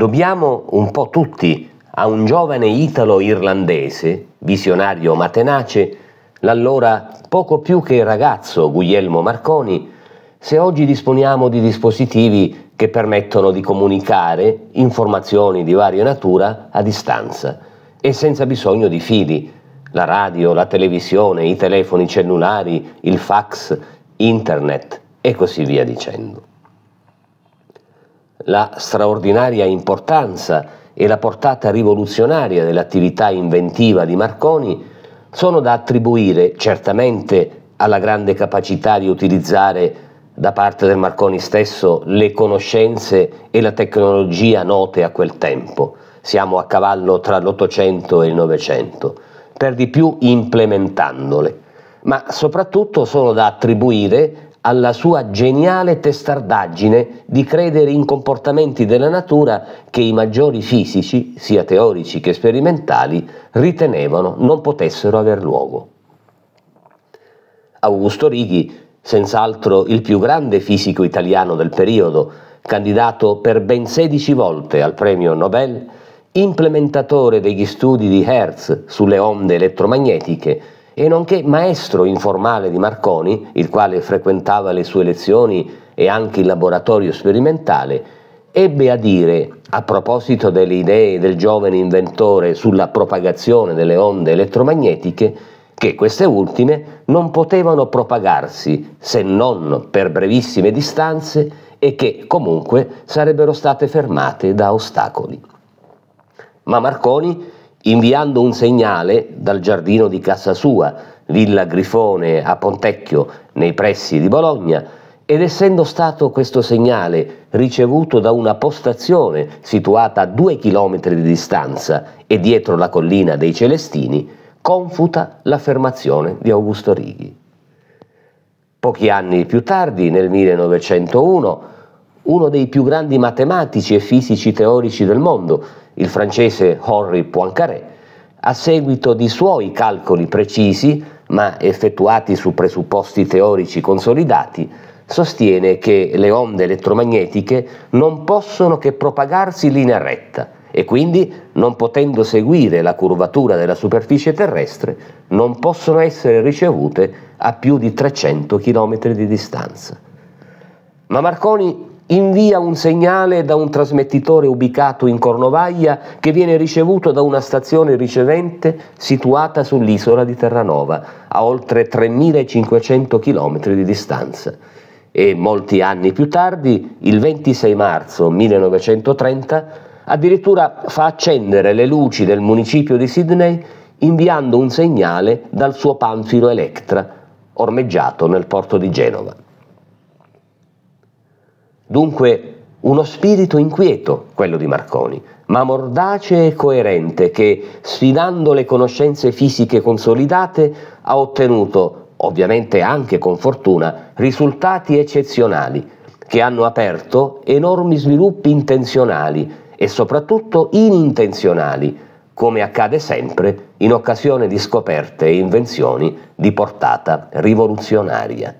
dobbiamo un po' tutti a un giovane italo-irlandese, visionario ma tenace, l'allora poco più che ragazzo Guglielmo Marconi, se oggi disponiamo di dispositivi che permettono di comunicare informazioni di varia natura a distanza e senza bisogno di fili, la radio, la televisione, i telefoni cellulari, il fax, internet e così via dicendo la straordinaria importanza e la portata rivoluzionaria dell'attività inventiva di Marconi sono da attribuire certamente alla grande capacità di utilizzare da parte del Marconi stesso le conoscenze e la tecnologia note a quel tempo. Siamo a cavallo tra l'Ottocento e il Novecento, per di più implementandole, ma soprattutto sono da attribuire alla sua geniale testardaggine di credere in comportamenti della natura che i maggiori fisici, sia teorici che sperimentali, ritenevano non potessero aver luogo. Augusto Righi, senz'altro il più grande fisico italiano del periodo, candidato per ben 16 volte al premio Nobel, implementatore degli studi di Hertz sulle onde elettromagnetiche, e nonché maestro informale di Marconi, il quale frequentava le sue lezioni e anche il laboratorio sperimentale, ebbe a dire, a proposito delle idee del giovane inventore sulla propagazione delle onde elettromagnetiche, che queste ultime non potevano propagarsi se non per brevissime distanze e che comunque sarebbero state fermate da ostacoli. Ma Marconi inviando un segnale dal giardino di casa sua, Villa Grifone a Pontecchio, nei pressi di Bologna, ed essendo stato questo segnale ricevuto da una postazione situata a due chilometri di distanza e dietro la collina dei Celestini, confuta l'affermazione di Augusto Righi. Pochi anni più tardi, nel 1901, uno dei più grandi matematici e fisici teorici del mondo, il francese Henri Poincaré, a seguito di suoi calcoli precisi, ma effettuati su presupposti teorici consolidati, sostiene che le onde elettromagnetiche non possono che propagarsi in linea retta e quindi, non potendo seguire la curvatura della superficie terrestre, non possono essere ricevute a più di 300 km di distanza. Ma Marconi invia un segnale da un trasmettitore ubicato in Cornovaglia che viene ricevuto da una stazione ricevente situata sull'isola di Terranova, a oltre 3.500 km di distanza. E molti anni più tardi, il 26 marzo 1930, addirittura fa accendere le luci del municipio di Sydney inviando un segnale dal suo panfilo Electra, ormeggiato nel porto di Genova. Dunque uno spirito inquieto, quello di Marconi, ma mordace e coerente che, sfidando le conoscenze fisiche consolidate, ha ottenuto, ovviamente anche con fortuna, risultati eccezionali che hanno aperto enormi sviluppi intenzionali e soprattutto inintenzionali, come accade sempre in occasione di scoperte e invenzioni di portata rivoluzionaria.